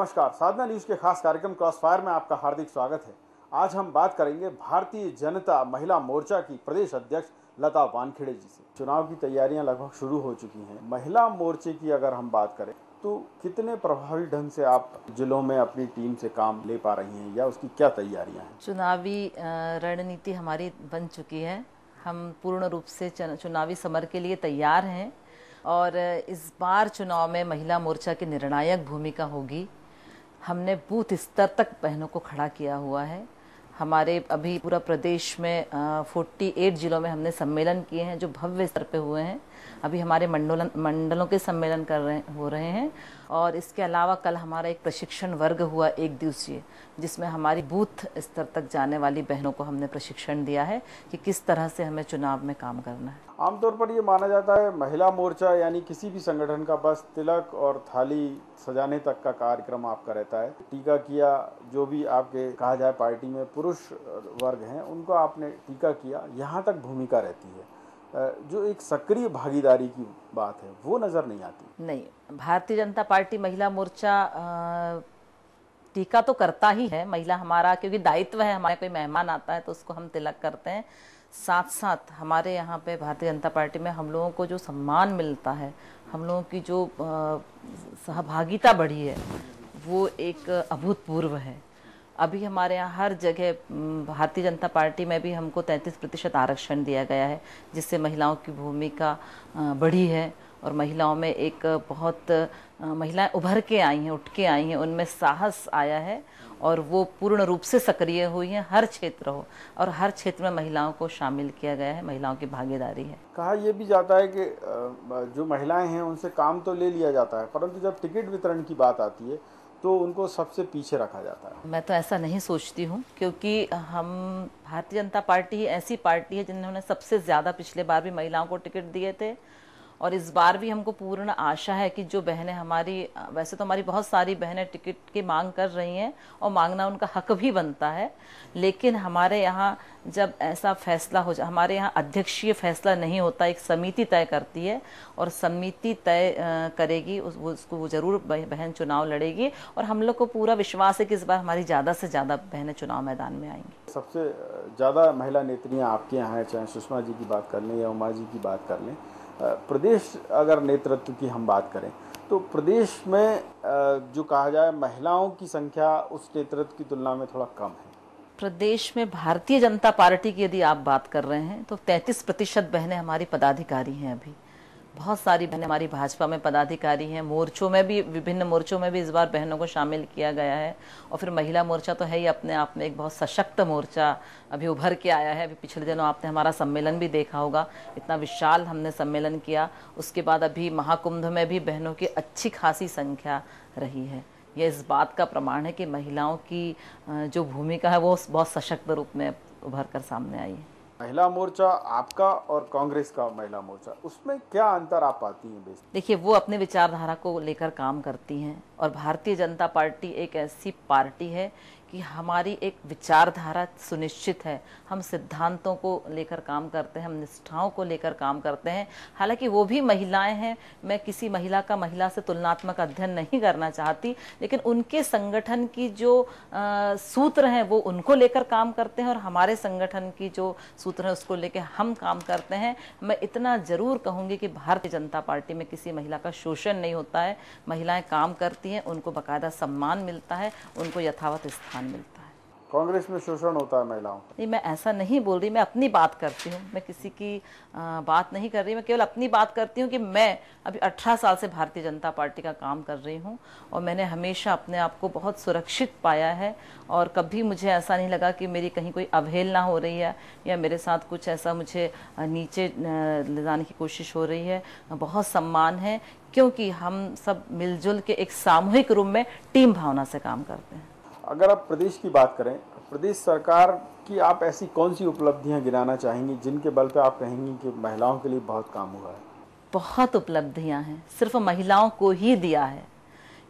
नमस्कार साधना न्यूज के खास कार्यक्रम क्रॉस फायर में आपका हार्दिक स्वागत है आज हम बात करेंगे भारतीय जनता महिला मोर्चा की प्रदेश अध्यक्ष लता वानखेड़े जी से चुनाव की तैयारियां लगभग शुरू हो चुकी हैं महिला मोर्चे की अगर हम बात करें तो कितने प्रभावी ढंग से आप जिलों में अपनी टीम से काम ले पा रही हैं या उसकी क्या तैयारियां हैं चुनावी रणनीति हमारी बन चुकी है हम पूर्ण रूप से चुनावी समर के लिए तैयार हैं और इस बार चुनाव में महिला मोर्चा की निर्णायक भूमिका होगी हमने बूथ स्तर तक बहनों को खड़ा किया हुआ है हमारे अभी पूरा प्रदेश में फोर्टी एट जिलों में हमने सम्मेलन किए हैं जो भव्य स्तर पे हुए हैं अभी हमारे मंडोलन मंडलों के सम्मेलन कर रहे हो रहे हैं और इसके अलावा कल हमारा एक प्रशिक्षण वर्ग हुआ एक दिवसीय जिसमें हमारी बूथ स्तर तक जाने वाली बहनों को हमने प्रशिक्षण दिया है कि किस तरह से हमें चुनाव में काम करना है आमतौर पर ये माना जाता है महिला मोर्चा यानी किसी भी संगठन का बस तिलक और थाली सजाने तक का कार्यक्रम आपका रहता है टीका किया जो भी आपके कहा जाए पार्टी में पुरुष वर्ग हैं उनको आपने टीका किया यहाँ तक भूमिका रहती है जो एक सक्रिय भागीदारी की बात है वो नज़र नहीं आती नहीं भारतीय जनता पार्टी महिला मोर्चा टीका तो करता ही है महिला हमारा क्योंकि दायित्व है हमारे कोई मेहमान आता है तो उसको हम तिलक करते हैं साथ साथ हमारे यहाँ पे भारतीय जनता पार्टी में हम लोगों को जो सम्मान मिलता है हम लोगों की जो सहभागिता बढ़ी है वो एक अभूतपूर्व है अभी हमारे यहाँ हर जगह भारतीय जनता पार्टी में भी हमको 33 प्रतिशत आरक्षण दिया गया है जिससे महिलाओं की भूमिका बढ़ी है और महिलाओं में एक बहुत महिलाएं उभर के आई हैं उठ के आई हैं उनमें साहस आया है और वो पूर्ण रूप से सक्रिय हुई हैं हर क्षेत्र हो और हर क्षेत्र में महिलाओं को शामिल किया गया है महिलाओं की भागीदारी है कहा यह भी जाता है कि जो महिलाएं हैं उनसे काम तो ले लिया जाता है परंतु जब टिकट वितरण की बात आती है तो उनको सबसे पीछे रखा जाता है मैं तो ऐसा नहीं सोचती हूँ क्योंकि हम भारतीय जनता पार्टी ऐसी पार्टी है जिन्होंने सबसे ज़्यादा पिछले बार भी महिलाओं को टिकट दिए थे और इस बार भी हमको पूर्ण आशा है कि जो बहनें हमारी वैसे तो हमारी बहुत सारी बहनें टिकट की मांग कर रही हैं और मांगना उनका हक भी बनता है लेकिन हमारे यहाँ जब ऐसा फैसला हो जाए हमारे यहाँ अध्यक्षीय फैसला नहीं होता एक समिति तय करती है और समिति तय करेगी उस, उसको वो ज़रूर बहन चुनाव लड़ेगी और हम लोग को पूरा विश्वास है कि इस बार हमारी ज़्यादा से ज़्यादा बहनें चुनाव मैदान में आएंगी सबसे ज़्यादा महिला नेत्रियाँ आपके यहाँ हैं चाहे सुषमा जी की बात कर लें या उमा जी की बात कर लें प्रदेश अगर नेतृत्व की हम बात करें तो प्रदेश में जो कहा जाए महिलाओं की संख्या उस नेतृत्व की तुलना में थोड़ा कम है प्रदेश में भारतीय जनता पार्टी की यदि आप बात कर रहे हैं तो 33 प्रतिशत बहनें हमारी पदाधिकारी हैं अभी बहुत सारी बहनें हमारी भाजपा में पदाधिकारी हैं मोर्चों में भी विभिन्न मोर्चों में भी इस बार बहनों को शामिल किया गया है और फिर महिला मोर्चा तो है ही अपने आप में एक बहुत सशक्त मोर्चा अभी उभर के आया है अभी पिछले दिनों आपने हमारा सम्मेलन भी देखा होगा इतना विशाल हमने सम्मेलन किया उसके बाद अभी महाकुंभ में भी बहनों की अच्छी खासी संख्या रही है यह इस बात का प्रमाण है कि महिलाओं की जो भूमिका है वो बहुत सशक्त रूप में उभर कर सामने आई है महिला मोर्चा आपका और कांग्रेस का महिला मोर्चा उसमें क्या अंतर आप पाती हैं देखिए वो अपने विचारधारा को लेकर काम करती हैं और भारतीय जनता पार्टी एक ऐसी पार्टी है कि हमारी एक विचारधारा सुनिश्चित है हम सिद्धांतों को लेकर काम करते हैं हम निष्ठाओं को लेकर काम करते हैं हालांकि वो भी महिलाएं हैं मैं किसी महिला का महिला से तुलनात्मक अध्ययन नहीं करना चाहती लेकिन उनके संगठन की जो आ, सूत्र हैं वो उनको लेकर काम करते हैं और हमारे संगठन की जो सूत्र हैं उसको लेकर हम काम करते हैं मैं इतना ज़रूर कहूँगी कि भारतीय जनता पार्टी में किसी महिला का शोषण नहीं होता है महिलाएँ काम करती हैं उनको बाकायदा सम्मान मिलता है उनको यथावत स्थान स्थान मिलता है कांग्रेस में शोषण होता है महिलाओं का नहीं मैं ऐसा नहीं बोल रही मैं अपनी बात करती हूँ मैं किसी की बात नहीं कर रही मैं केवल अपनी बात करती हूँ कि मैं अभी 18 साल से भारतीय जनता पार्टी का काम कर रही हूँ और मैंने हमेशा अपने आप को बहुत सुरक्षित पाया है और कभी मुझे ऐसा नहीं लगा कि मेरी कहीं कोई अवहेलना हो रही है या मेरे साथ कुछ ऐसा मुझे नीचे ले जाने की कोशिश हो रही है बहुत सम्मान है क्योंकि हम सब मिलजुल के एक सामूहिक रूप में टीम भावना से काम करते हैं अगर आप प्रदेश की बात करें प्रदेश सरकार की आप ऐसी कौन सी उपलब्धियां गिनाना चाहेंगी जिनके बल पर आप कहेंगी कि महिलाओं के लिए बहुत काम हुआ है बहुत उपलब्धियां हैं सिर्फ महिलाओं को ही दिया है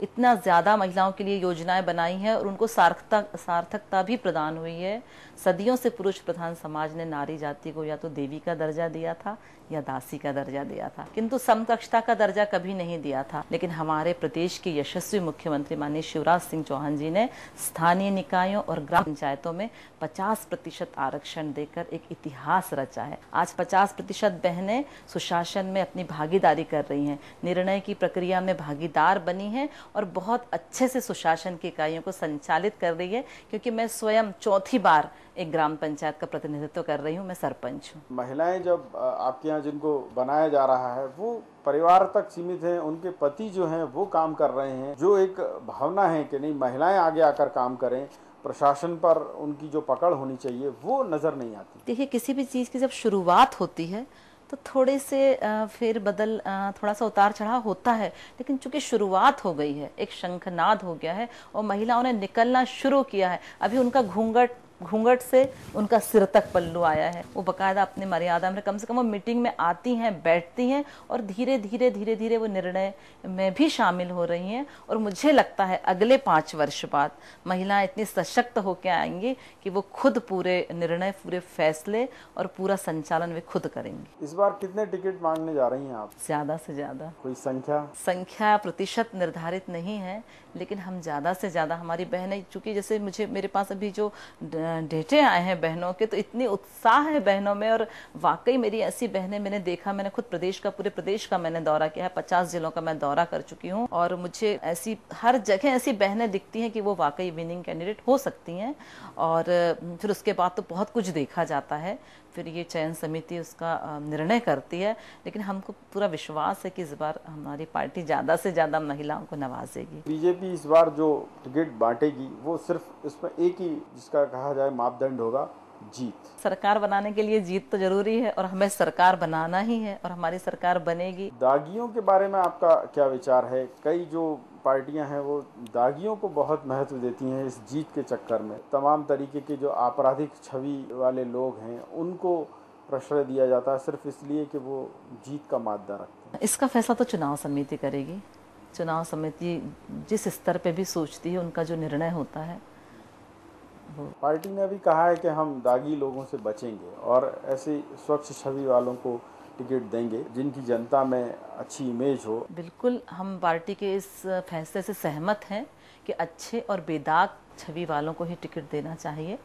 इतना ज़्यादा महिलाओं के लिए योजनाएं बनाई हैं और उनको सार्थकता सार्थकता भी प्रदान हुई है सदियों से पुरुष प्रधान समाज ने नारी जाति को या तो देवी का दर्जा दिया था या दासी का दर्जा दिया था किंतु समकक्षता का दर्जा कभी नहीं दिया था लेकिन हमारे प्रदेश के यशस्वी मुख्यमंत्री माननीय शिवराज सिंह चौहान जी ने स्थानीय निकायों और ग्राम पंचायतों में 50 प्रतिशत आरक्षण देकर एक इतिहास रचा है आज 50 प्रतिशत बहने सुशासन में अपनी भागीदारी कर रही है निर्णय की प्रक्रिया में भागीदार बनी है और बहुत अच्छे से सुशासन की इकाइयों को संचालित कर रही है क्योंकि मैं स्वयं चौथी बार एक ग्राम पंचायत का प्रतिनिधित्व कर रही हूँ मैं सरपंच हूँ महिलाएं जब आपके यहाँ जिनको बनाया जा रहा है वो परिवार तक सीमित है उनके पति जो हैं वो काम कर रहे हैं जो एक भावना है कि नहीं महिलाएं आगे आकर काम करें प्रशासन पर उनकी जो पकड़ होनी चाहिए वो नज़र नहीं आती देखिए किसी भी चीज़ की जब शुरुआत होती है तो थोड़े से फिर बदल थोड़ा सा उतार चढ़ाव होता है लेकिन चूंकि शुरुआत हो गई है एक शंखनाद हो गया है और महिलाओं ने निकलना शुरू किया है अभी उनका घूंघट घूंघट से उनका सिर तक पल्लू आया है वो बकायदा अपने मर्यादा में कम से कम वो मीटिंग में आती हैं बैठती हैं और धीरे धीरे धीरे धीरे वो निर्णय में भी शामिल हो रही हैं और मुझे लगता है अगले पाँच वर्ष बाद महिलाएं इतनी सशक्त होकर आएंगी कि वो खुद पूरे निर्णय पूरे फैसले और पूरा संचालन वे खुद करेंगी इस बार कितने टिकट मांगने जा रही हैं आप ज्यादा से ज्यादा कोई संख्या संख्या प्रतिशत निर्धारित नहीं है लेकिन हम ज़्यादा से ज़्यादा हमारी बहनें चूँकि जैसे मुझे मेरे पास अभी जो डेटे आए हैं बहनों के तो इतनी उत्साह है बहनों में और वाकई मेरी ऐसी बहनें मैंने देखा मैंने खुद प्रदेश का पूरे प्रदेश का मैंने दौरा किया है पचास जिलों का मैं दौरा कर चुकी हूँ और मुझे ऐसी हर जगह ऐसी बहनें दिखती हैं कि वो वाकई विनिंग कैंडिडेट हो सकती हैं और फिर उसके बाद तो बहुत कुछ देखा जाता है फिर ये चयन समिति उसका निर्णय करती है लेकिन हमको पूरा विश्वास है कि इस बार हमारी पार्टी ज़्यादा से ज़्यादा महिलाओं को नवाजेगी बीजेपी इस बार जो टिकट बांटेगी वो सिर्फ इसमें एक ही जिसका कहा जाए मापदंड होगा जीत सरकार बनाने के लिए जीत तो जरूरी है और हमें सरकार बनाना ही है और हमारी सरकार बनेगी दागियों के बारे में आपका क्या विचार है कई जो पार्टियां हैं वो दागियों को बहुत महत्व देती हैं इस जीत के चक्कर में तमाम तरीके के जो आपराधिक छवि वाले लोग हैं उनको प्रश्रय दिया जाता है सिर्फ इसलिए कि वो जीत का मादा रखते हैं इसका फैसला तो चुनाव समिति करेगी चुनाव समिति जिस स्तर पे भी सोचती है उनका जो निर्णय होता है पार्टी ने भी कहा है कि हम दागी लोगों से बचेंगे और ऐसे स्वच्छ छवि वालों को टिकट देंगे जिनकी जनता में अच्छी इमेज हो बिल्कुल हम पार्टी के इस फैसले से सहमत हैं कि अच्छे और बेदाग छवि वालों को ही टिकट देना चाहिए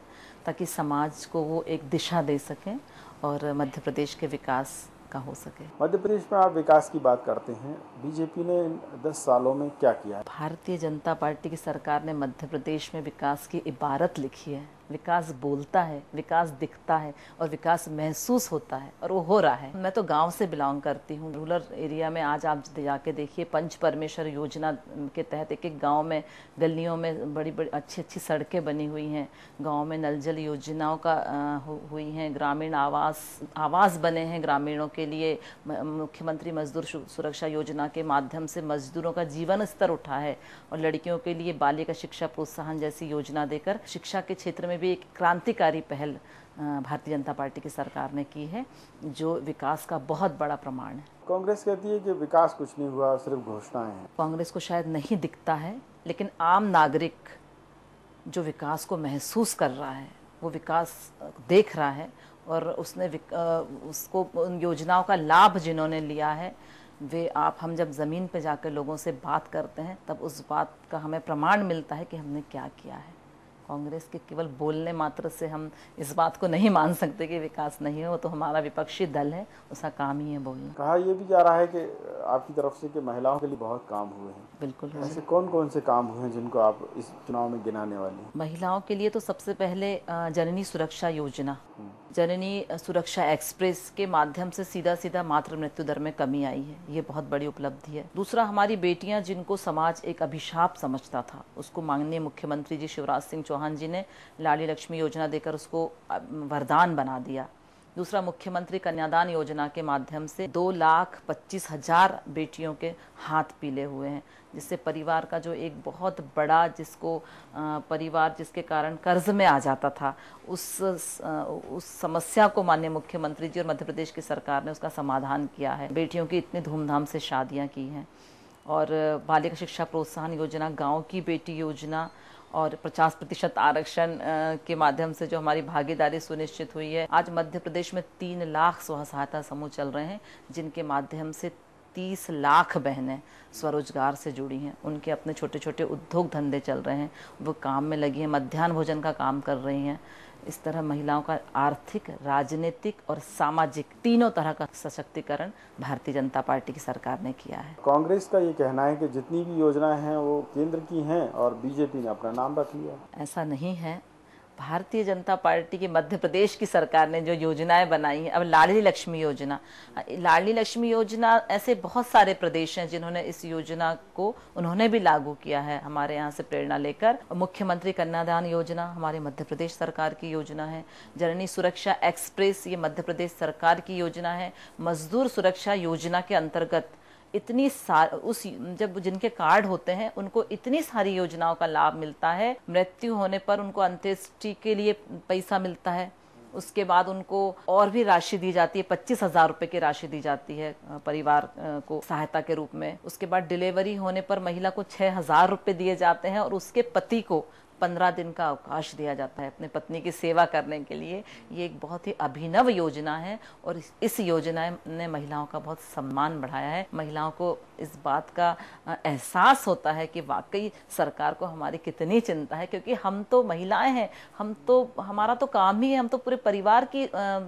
ताकि समाज को वो एक दिशा दे सकें और मध्य प्रदेश के विकास का हो सके मध्य प्रदेश में आप विकास की बात करते हैं बीजेपी ने इन दस सालों में क्या किया भारतीय जनता पार्टी की सरकार ने मध्य प्रदेश में विकास की इबारत लिखी है विकास बोलता है विकास दिखता है और विकास महसूस होता है और वो हो रहा है मैं तो गांव से बिलोंग करती हूँ रूरल एरिया में आज आप जाके देखिए पंच परमेश्वर योजना के तहत एक एक गाँव में गलियों में बड़ी बड़ी अच्छी अच्छी सड़कें बनी हुई हैं गाँव में नल जल योजनाओं का हुई हैं ग्रामीण आवास आवास बने हैं ग्रामीणों के लिए मुख्यमंत्री मजदूर सुरक्षा योजना के माध्यम से मजदूरों का जीवन स्तर उठा है और लड़कियों के लिए बाल्य का शिक्षा प्रोत्साहन जैसी योजना देकर शिक्षा के क्षेत्र में में भी एक क्रांतिकारी पहल भारतीय जनता पार्टी की सरकार ने की है जो विकास का बहुत बड़ा प्रमाण है कांग्रेस कहती है कि विकास कुछ नहीं हुआ सिर्फ घोषणाएं हैं कांग्रेस को शायद नहीं दिखता है लेकिन आम नागरिक जो विकास को महसूस कर रहा है वो विकास देख रहा है और उसने उसको उन योजनाओं का लाभ जिन्होंने लिया है वे आप हम जब ज़मीन पर जाकर लोगों से बात करते हैं तब उस बात का हमें प्रमाण मिलता है कि हमने क्या किया है कांग्रेस के केवल बोलने मात्र से हम इस बात को नहीं मान सकते कि विकास नहीं हो तो हमारा विपक्षी दल है उसका काम ही है बोलना कहा यह भी जा रहा है कि आपकी तरफ से कि महिलाओं के लिए बहुत काम हुए हैं बिल्कुल ऐसे कौन कौन से काम हुए हैं जिनको आप इस चुनाव में गिनाने वाले महिलाओं के लिए तो सबसे पहले जननी सुरक्षा योजना हम्म। जननी सुरक्षा एक्सप्रेस के माध्यम से सीधा सीधा मातृ मृत्यु दर में कमी आई है ये बहुत बड़ी उपलब्धि है दूसरा हमारी बेटियां जिनको समाज एक अभिशाप समझता था उसको माननीय मुख्यमंत्री जी शिवराज सिंह चौहान जी ने लाली लक्ष्मी योजना देकर उसको वरदान बना दिया दूसरा मुख्यमंत्री कन्यादान योजना के माध्यम से दो लाख पच्चीस हजार बेटियों के हाथ पीले हुए हैं जिससे परिवार का जो एक बहुत बड़ा जिसको परिवार जिसके कारण कर्ज में आ जाता था उस उस समस्या को माननीय मुख्यमंत्री जी और मध्य प्रदेश की सरकार ने उसका समाधान किया है बेटियों की इतनी धूमधाम से शादियाँ की हैं और बालिका शिक्षा प्रोत्साहन योजना गाँव की बेटी योजना और 50 प्रतिशत आरक्षण के माध्यम से जो हमारी भागीदारी सुनिश्चित हुई है आज मध्य प्रदेश में तीन लाख स्व सहायता समूह चल रहे हैं जिनके माध्यम से तीस लाख बहनें स्वरोजगार से जुड़ी हैं उनके अपने छोटे छोटे उद्योग धंधे चल रहे हैं वो काम में लगी हैं मध्यान्ह भोजन का काम कर रही हैं इस तरह महिलाओं का आर्थिक राजनीतिक और सामाजिक तीनों तरह का सशक्तिकरण भारतीय जनता पार्टी की सरकार ने किया है कांग्रेस का ये कहना है कि जितनी भी योजनाएं हैं वो केंद्र की हैं और बीजेपी ने अपना नाम रख लिया ऐसा नहीं है भारतीय जनता पार्टी की मध्य प्रदेश की सरकार ने जो योजनाएं बनाई हैं अब लाडली लक्ष्मी योजना हाँ, लाडली लक्ष्मी योजना ऐसे बहुत सारे प्रदेश हैं जिन्होंने इस योजना को उन्होंने भी लागू किया है हमारे यहाँ से प्रेरणा लेकर मुख्यमंत्री कन्यादान योजना हमारे मध्य प्रदेश सरकार की योजना है जननी सुरक्षा एक्सप्रेस ये मध्य प्रदेश सरकार की योजना है मजदूर सुरक्षा योजना के अंतर्गत इतनी सार उस जब जिनके कार्ड होते हैं उनको इतनी सारी योजनाओं का लाभ मिलता है मृत्यु होने पर उनको अंत्येष्टि के लिए पैसा मिलता है उसके बाद उनको और भी राशि दी जाती है पच्चीस हजार रुपए की राशि दी जाती है परिवार को सहायता के रूप में उसके बाद डिलीवरी होने पर महिला को छह हजार रुपए दिए जाते हैं और उसके पति को पंद्रह दिन का अवकाश दिया जाता है अपने पत्नी की सेवा करने के लिए ये एक बहुत ही अभिनव योजना है और इस योजना ने महिलाओं का बहुत सम्मान बढ़ाया है महिलाओं को इस बात का एहसास होता है कि वाकई सरकार को हमारी कितनी चिंता है क्योंकि हम तो महिलाएं हैं हम तो हमारा तो काम ही है हम तो पूरे परिवार की आ,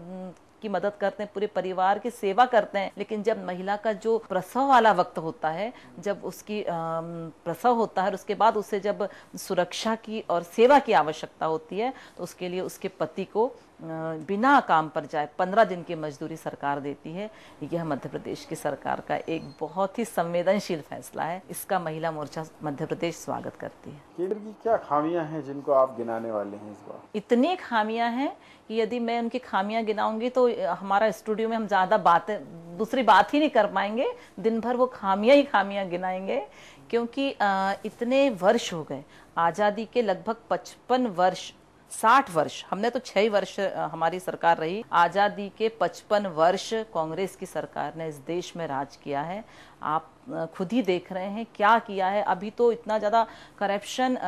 की मदद करते हैं पूरे परिवार की सेवा करते हैं लेकिन जब महिला का जो प्रसव वाला वक्त होता है जब उसकी प्रसव होता है और उसके बाद उसे जब सुरक्षा की और सेवा की आवश्यकता होती है तो उसके लिए उसके पति को बिना काम पर जाए पंद्रह दिन की मजदूरी सरकार देती है यह मध्य प्रदेश की सरकार का एक बहुत ही संवेदनशील फैसला है इसका महिला मोर्चा मध्य प्रदेश स्वागत करती है केंद्र की क्या खामियां हैं जिनको आप गिनाने वाले हैं इस बार इतनी खामियां हैं कि यदि मैं उनकी खामियां गिनाऊंगी तो हमारा स्टूडियो में हम ज़्यादा बातें दूसरी बात ही नहीं कर पाएंगे दिन भर वो खामियां ही खामियां गिनाएंगे क्योंकि इतने वर्ष हो गए आज़ादी के लगभग पचपन वर्ष साठ वर्ष हमने तो छह वर्ष हमारी सरकार रही आजादी के पचपन वर्ष कांग्रेस की सरकार ने इस देश में राज किया है आप खुद ही देख रहे हैं क्या किया है अभी तो इतना ज़्यादा करप्शन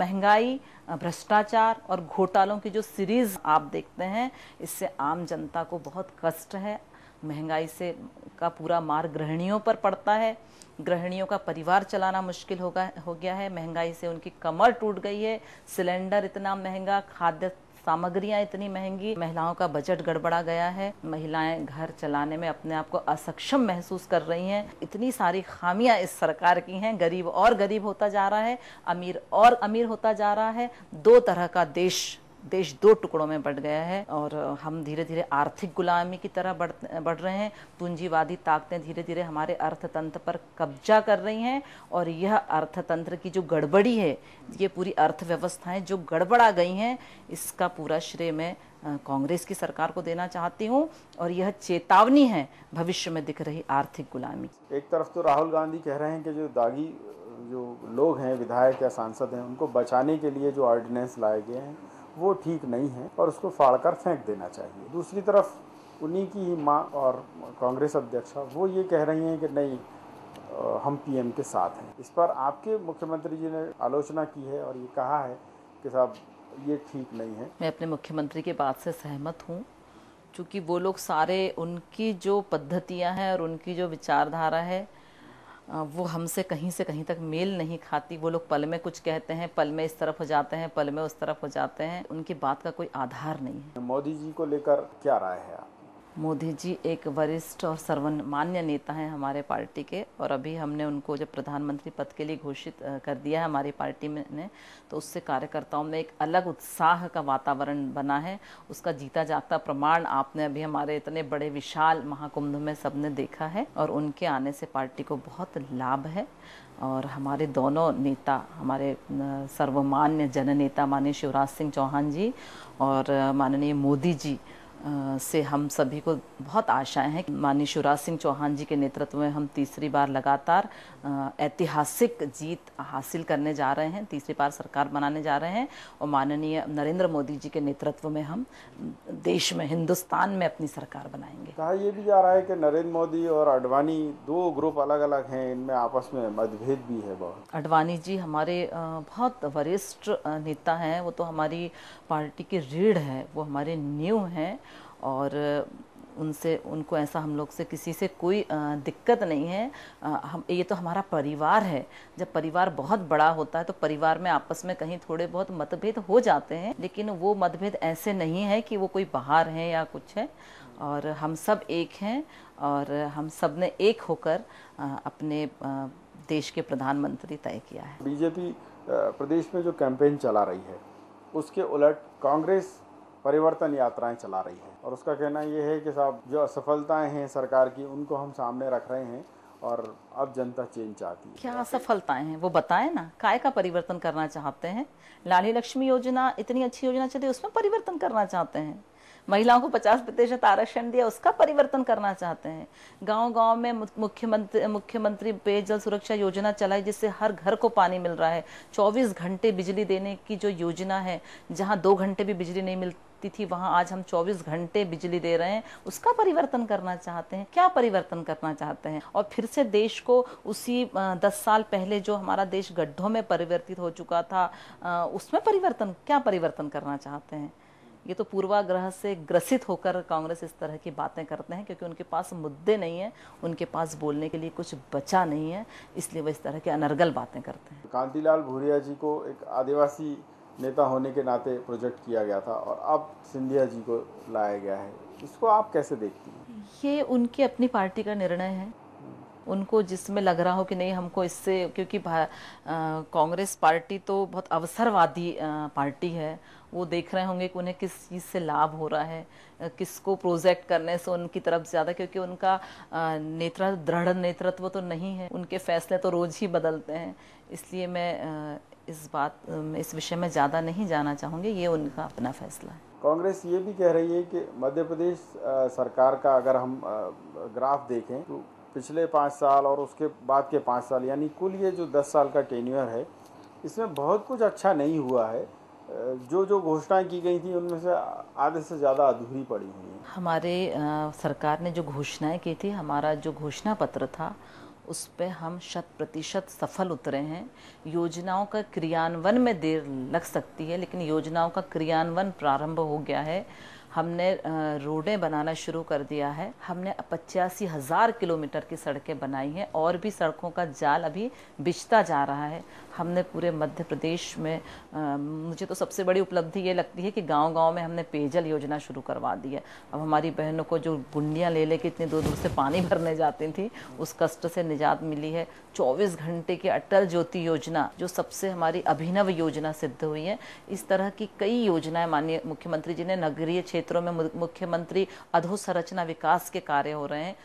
महंगाई भ्रष्टाचार और घोटालों की जो सीरीज आप देखते हैं इससे आम जनता को बहुत कष्ट है महंगाई से का पूरा मार गृहणियों पर पड़ता है गृहणियों का परिवार चलाना मुश्किल होगा हो गया है महंगाई से उनकी कमर टूट गई है सिलेंडर इतना महंगा खाद्य सामग्रियां इतनी महंगी महिलाओं का बजट गड़बड़ा गया है महिलाएं घर चलाने में अपने आप को असक्षम महसूस कर रही हैं इतनी सारी खामियां इस सरकार की हैं गरीब और गरीब होता जा रहा है अमीर और अमीर होता जा रहा है दो तरह का देश देश दो टुकड़ों में बढ़ गया है और हम धीरे धीरे आर्थिक गुलामी की तरह बढ़ बढ़ रहे हैं पूंजीवादी ताकतें धीरे धीरे हमारे अर्थतंत्र पर कब्जा कर रही हैं और यह अर्थतंत्र की जो गड़बड़ी है ये पूरी अर्थव्यवस्थाएं जो गड़बड़ा गई हैं इसका पूरा श्रेय मैं कांग्रेस की सरकार को देना चाहती हूँ और यह चेतावनी है भविष्य में दिख रही आर्थिक गुलामी एक तरफ तो राहुल गांधी कह रहे हैं कि जो दागी जो लोग हैं विधायक या सांसद हैं उनको बचाने के लिए जो ऑर्डिनेंस लाए गए हैं वो ठीक नहीं है और उसको फाड़ कर फेंक देना चाहिए दूसरी तरफ उन्हीं की ही माँ और कांग्रेस अध्यक्ष वो ये कह रही हैं कि नहीं हम पीएम के साथ हैं इस पर आपके मुख्यमंत्री जी ने आलोचना की है और ये कहा है कि साहब ये ठीक नहीं है मैं अपने मुख्यमंत्री के बात से सहमत हूँ चूँकि वो लोग सारे उनकी जो पद्धतियाँ हैं और उनकी जो विचारधारा है वो हमसे कहीं से कहीं तक मेल नहीं खाती वो लोग पल में कुछ कहते हैं पल में इस तरफ हो जाते हैं पल में उस तरफ हो जाते हैं उनकी बात का कोई आधार नहीं है मोदी जी को लेकर क्या राय है मोदी जी एक वरिष्ठ और सर्वमान्य नेता हैं हमारे पार्टी के और अभी हमने उनको जब प्रधानमंत्री पद के लिए घोषित कर दिया है हमारी पार्टी में ने तो उससे कार्यकर्ताओं में एक अलग उत्साह का वातावरण बना है उसका जीता जागता प्रमाण आपने अभी हमारे इतने बड़े विशाल महाकुंभ में सबने देखा है और उनके आने से पार्टी को बहुत लाभ है और हमारे दोनों नेता हमारे सर्वमान्य जननेता माननीय शिवराज सिंह चौहान जी और माननीय मोदी जी से हम सभी को बहुत आशाएं हैं माननीय शिवराज सिंह चौहान जी के नेतृत्व में हम तीसरी बार लगातार ऐतिहासिक जीत हासिल करने जा रहे हैं तीसरी बार सरकार बनाने जा रहे हैं और माननीय नरेंद्र मोदी जी के नेतृत्व में हम देश में हिंदुस्तान में अपनी सरकार बनाएंगे कहा यह भी जा रहा है कि नरेंद्र मोदी और अडवाणी दो ग्रुप अलग अलग हैं इनमें आपस में मतभेद भी है बहुत अडवाणी जी हमारे बहुत वरिष्ठ नेता हैं वो तो हमारी पार्टी की रीढ़ है वो हमारे न्यू हैं और उनसे उनको ऐसा हम लोग से किसी से कोई दिक्कत नहीं है हम ये तो हमारा परिवार है जब परिवार बहुत बड़ा होता है तो परिवार में आपस में कहीं थोड़े बहुत मतभेद हो जाते हैं लेकिन वो मतभेद ऐसे नहीं है कि वो कोई बाहर है या कुछ है और हम सब एक हैं और हम सब ने एक होकर अपने देश के प्रधानमंत्री तय किया है बीजेपी प्रदेश में जो कैंपेन चला रही है उसके उलट कांग्रेस परिवर्तन यात्राएं चला रही है और उसका कहना ये है कि साहब जो असफलताएं हैं सरकार की उनको हम सामने रख रहे हैं और अब जनता चेंज चाहती है क्या असफलताएं हैं वो बताएं ना काय का परिवर्तन करना चाहते हैं लाली लक्ष्मी योजना इतनी अच्छी योजना चली उसमें परिवर्तन करना चाहते हैं महिलाओं को 50 प्रतिशत आरक्षण दिया उसका परिवर्तन करना चाहते हैं गांव गांव में मुख्यमंत्री मुख्यमंत्री पेयजल सुरक्षा योजना चलाई जिससे हर घर को पानी मिल रहा है 24 घंटे बिजली देने की जो योजना है जहां दो घंटे भी बिजली नहीं मिलती सकती थी वहाँ आज हम 24 घंटे बिजली दे रहे हैं उसका परिवर्तन करना चाहते हैं क्या परिवर्तन करना चाहते हैं और फिर से देश को उसी दस साल पहले जो हमारा देश गड्ढों में परिवर्तित हो चुका था उसमें परिवर्तन क्या परिवर्तन करना चाहते हैं ये तो पूर्वाग्रह से ग्रसित होकर कांग्रेस इस तरह की बातें करते हैं क्योंकि उनके पास मुद्दे नहीं है उनके पास बोलने के लिए कुछ बचा नहीं है इसलिए वह इस तरह के अनर्गल बातें करते हैं कांतिलाल भूरिया जी को एक आदिवासी नेता होने के नाते प्रोजेक्ट किया गया था और अब सिंधिया जी को लाया गया है इसको आप कैसे देखती हैं ये उनकी अपनी पार्टी का निर्णय है उनको जिसमें लग रहा हो कि नहीं हमको इससे क्योंकि कांग्रेस पार्टी तो बहुत अवसरवादी पार्टी है वो देख रहे होंगे कि उन्हें किस चीज़ से लाभ हो रहा है किसको प्रोजेक्ट करने से उनकी तरफ ज़्यादा क्योंकि उनका नेतृत्व दृढ़ नेतृत्व तो नहीं है उनके फैसले तो रोज़ ही बदलते हैं इसलिए मैं इस बात इस विषय में ज़्यादा नहीं जाना चाहूँगी ये उनका अपना फैसला है कांग्रेस ये भी कह रही है कि मध्य प्रदेश सरकार का अगर हम ग्राफ देखें तो पिछले पाँच साल और उसके बाद के पाँच साल यानी कुल ये जो दस साल का टेन्यूर है इसमें बहुत कुछ अच्छा नहीं हुआ है जो जो घोषणाएं की गई थी उनमें से आधे से ज़्यादा अधूरी पड़ी हुई हैं हमारे सरकार ने जो घोषणाएं की थी हमारा जो घोषणा पत्र था उस पर हम शत प्रतिशत सफल उतरे हैं योजनाओं का क्रियान्वयन में देर लग सकती है लेकिन योजनाओं का क्रियान्वयन प्रारंभ हो गया है हमने रोडें बनाना शुरू कर दिया है हमने पचासी हज़ार किलोमीटर की सड़कें बनाई हैं और भी सड़कों का जाल अभी बिछता जा रहा है हमने पूरे मध्य प्रदेश में आ, मुझे तो सबसे बड़ी उपलब्धि ये लगती है कि गांव गांव में हमने पेयजल योजना शुरू करवा दी है अब हमारी बहनों को जो गुंडियाँ ले लेके इतनी दूर दूर से पानी भरने जाती थी उस कष्ट से निजात मिली है चौबीस घंटे की अटल ज्योति योजना जो सबसे हमारी अभिनव योजना सिद्ध हुई है इस तरह की कई योजनाएं माननीय मुख्यमंत्री जी ने नगरीय क्षेत्रों में मुख्यमंत्री अधोसंरचना विकास के कार्य हो रहे हैं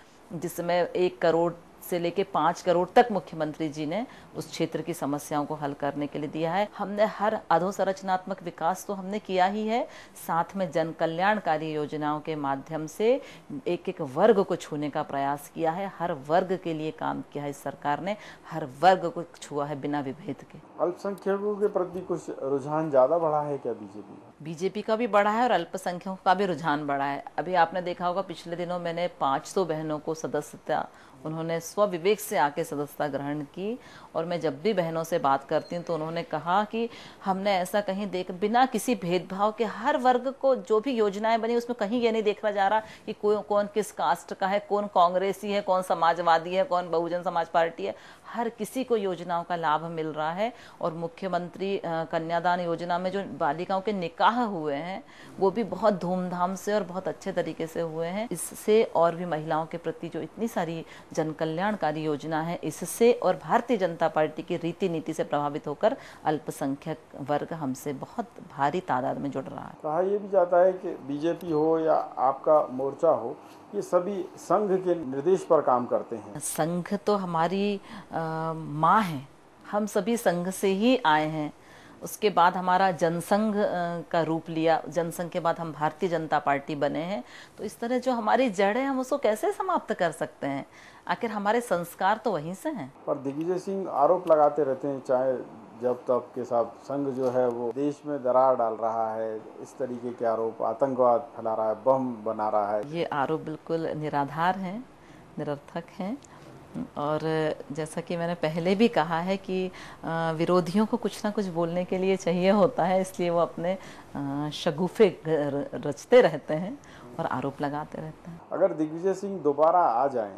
जिसमें एक करोड़ से लेके पांच करोड़ तक मुख्यमंत्री जी ने उस क्षेत्र की समस्याओं को हल करने के लिए दिया है हमने हर अधोसंरचनात्मक विकास तो हमने किया ही है साथ में जन कल्याणकारी योजनाओं के माध्यम से एक एक वर्ग को छूने का प्रयास किया है हर वर्ग के लिए काम किया है सरकार ने हर वर्ग को छुआ है बिना विभेद के अल्पसंख्यकों के प्रति कुछ रुझान ज्यादा बढ़ा है क्या बीजेपी बीजेपी का भी बढ़ा है और अल्पसंख्यकों का भी रुझान बढ़ा है अभी आपने देखा होगा पिछले दिनों मैंने सौ बहनों को सदस्यता उन्होंने स्वविवेक से आके सदस्यता ग्रहण की और मैं जब भी बहनों से बात करती हूँ तो उन्होंने कहा कि हमने ऐसा कहीं देख बिना किसी भेदभाव के हर वर्ग को जो भी योजनाएं बनी उसमें कहीं ये नहीं देखा जा रहा कि कोई कौन किस कास्ट का है कौन कांग्रेसी है कौन समाजवादी है कौन बहुजन समाज पार्टी है हर किसी को योजनाओं का लाभ मिल रहा है और मुख्यमंत्री कन्यादान योजना में जो बालिकाओं के निकाह हुए हैं वो भी बहुत धूमधाम से और बहुत अच्छे तरीके से हुए हैं इससे और भी महिलाओं के प्रति जो इतनी सारी जन कल्याणकारी योजना है इससे और भारतीय जनता पार्टी की रीति नीति से प्रभावित होकर अल्पसंख्यक वर्ग हमसे बहुत भारी तादाद में जुड़ रहा है कहा यह भी जाता है कि बीजेपी हो या आपका मोर्चा हो ये सभी संघ के निर्देश पर काम करते हैं संघ तो हमारी माँ है हम सभी संघ से ही आए हैं उसके बाद हमारा जनसंघ का रूप लिया जनसंघ के बाद हम भारतीय जनता पार्टी बने हैं तो इस तरह जो हमारी जड़ है हम उसको कैसे समाप्त कर सकते हैं आखिर हमारे संस्कार तो वहीं से हैं पर दिग्विजय सिंह आरोप लगाते रहते हैं चाहे जब तब के साथ संघ जो है वो देश में दरार डाल रहा है इस तरीके के आरोप आतंकवाद फैला रहा है बम बना रहा है ये आरोप बिल्कुल निराधार हैं निरर्थक हैं और जैसा कि मैंने पहले भी कहा है कि विरोधियों को कुछ ना कुछ बोलने के लिए चाहिए होता है इसलिए वो अपने शगुफे रचते रहते हैं और आरोप लगाते रहते हैं अगर दिग्विजय सिंह दोबारा आ जाएं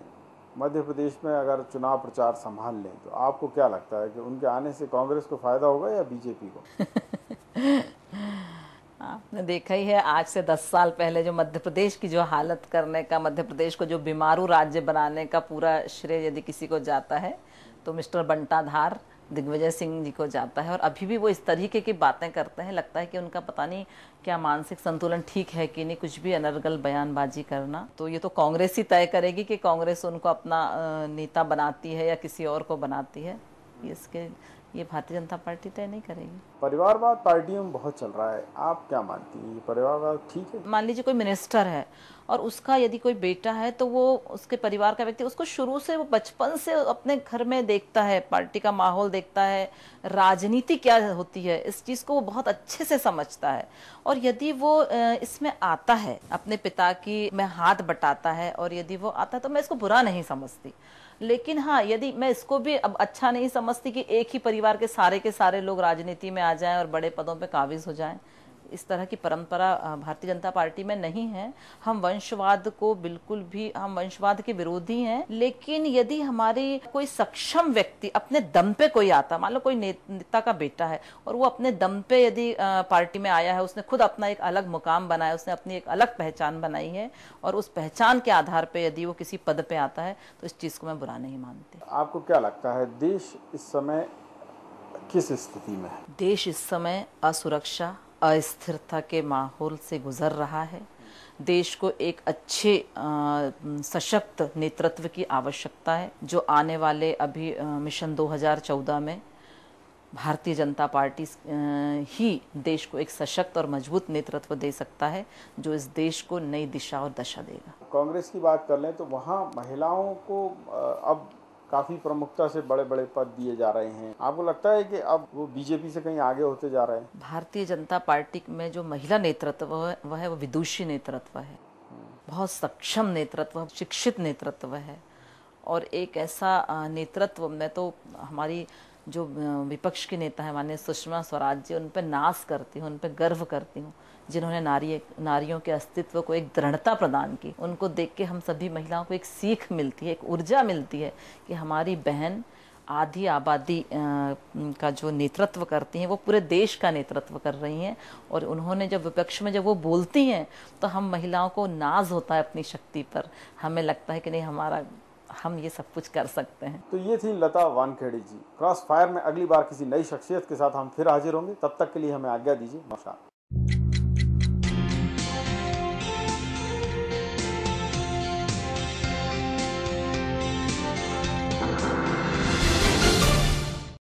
मध्य प्रदेश में अगर चुनाव प्रचार संभाल लें तो आपको क्या लगता है कि उनके आने से कांग्रेस को फायदा होगा या बीजेपी को आपने देखा ही है आज से दस साल पहले जो मध्य प्रदेश की जो हालत करने का मध्य प्रदेश को जो बीमारू राज्य बनाने का पूरा श्रेय यदि किसी को जाता है तो मिस्टर बंटाधार दिग्विजय सिंह जी को जाता है और अभी भी वो इस तरीके की बातें करते हैं लगता है कि उनका पता नहीं क्या मानसिक संतुलन ठीक है कि नहीं कुछ भी अनर्गल बयानबाजी करना तो ये तो कांग्रेस ही तय करेगी कि कांग्रेस उनको अपना नेता बनाती है या किसी और को बनाती है इसके ये भारतीय जनता पार्टी तय तो नहीं करेगी परिवारवाद पार्टियों में बहुत चल रहा है आप क्या मानती हैं परिवारवाद ठीक है मान लीजिए कोई मिनिस्टर है और उसका यदि कोई बेटा है तो वो उसके परिवार का व्यक्ति उसको शुरू से वो बचपन से अपने घर में देखता है पार्टी का माहौल देखता है राजनीति क्या होती है इस चीज़ को वो बहुत अच्छे से समझता है और यदि वो इसमें आता है अपने पिता की मैं हाथ बटाता है और यदि वो आता है तो मैं इसको बुरा नहीं समझती लेकिन हाँ यदि मैं इसको भी अब अच्छा नहीं समझती कि एक ही परिवार के सारे के सारे लोग राजनीति में आ जाएं और बड़े पदों पे काबिज हो जाएं इस तरह की परंपरा भारतीय जनता पार्टी में नहीं है हम वंशवाद को बिल्कुल भी हम वंशवाद के विरोधी हैं लेकिन यदि हमारी कोई सक्षम व्यक्ति अपने दम पे कोई आता मान लो कोई नेता का बेटा है और वो अपने दम पे यदि पार्टी में आया है उसने खुद अपना एक अलग मुकाम बनाया उसने अपनी एक अलग पहचान बनाई है और उस पहचान के आधार पर यदि वो किसी पद पर आता है तो इस चीज़ को मैं बुरा नहीं मानती आपको क्या लगता है देश इस समय किस स्थिति में है देश इस समय असुरक्षा अस्थिरता के माहौल से गुजर रहा है देश को एक अच्छे सशक्त नेतृत्व की आवश्यकता है जो आने वाले अभी मिशन 2014 में भारतीय जनता पार्टी ही देश को एक सशक्त और मजबूत नेतृत्व दे सकता है जो इस देश को नई दिशा और दशा देगा कांग्रेस की बात कर लें तो वहाँ महिलाओं को अब काफ़ी प्रमुखता से बड़े बड़े पद दिए जा रहे हैं आपको लगता है कि अब वो बीजेपी से कहीं आगे होते जा रहे हैं भारतीय जनता पार्टी में जो महिला नेतृत्व है वह है वो विदुषी नेतृत्व है बहुत सक्षम नेतृत्व शिक्षित नेतृत्व है और एक ऐसा नेतृत्व में तो हमारी जो विपक्ष के नेता हैं माननीय सुषमा स्वराज जी उन पर नाश करती हूँ उन पर गर्व करती हूँ जिन्होंने नारी नारियों के अस्तित्व को एक दृढ़ता प्रदान की उनको देख के हम सभी महिलाओं को एक सीख मिलती है एक ऊर्जा मिलती है कि हमारी बहन आधी आबादी का जो नेतृत्व करती हैं वो पूरे देश का नेतृत्व कर रही हैं और उन्होंने जब विपक्ष में जब वो बोलती हैं तो हम महिलाओं को नाज होता है अपनी शक्ति पर हमें लगता है कि नहीं हमारा हम ये सब कुछ कर सकते हैं तो ये थी लता वानखेड़े जी क्रॉस फायर में अगली बार किसी नई शख्सियत के साथ हम फिर हाजिर होंगे तब तक के लिए हमें आज्ञा दीजिए नमस्कार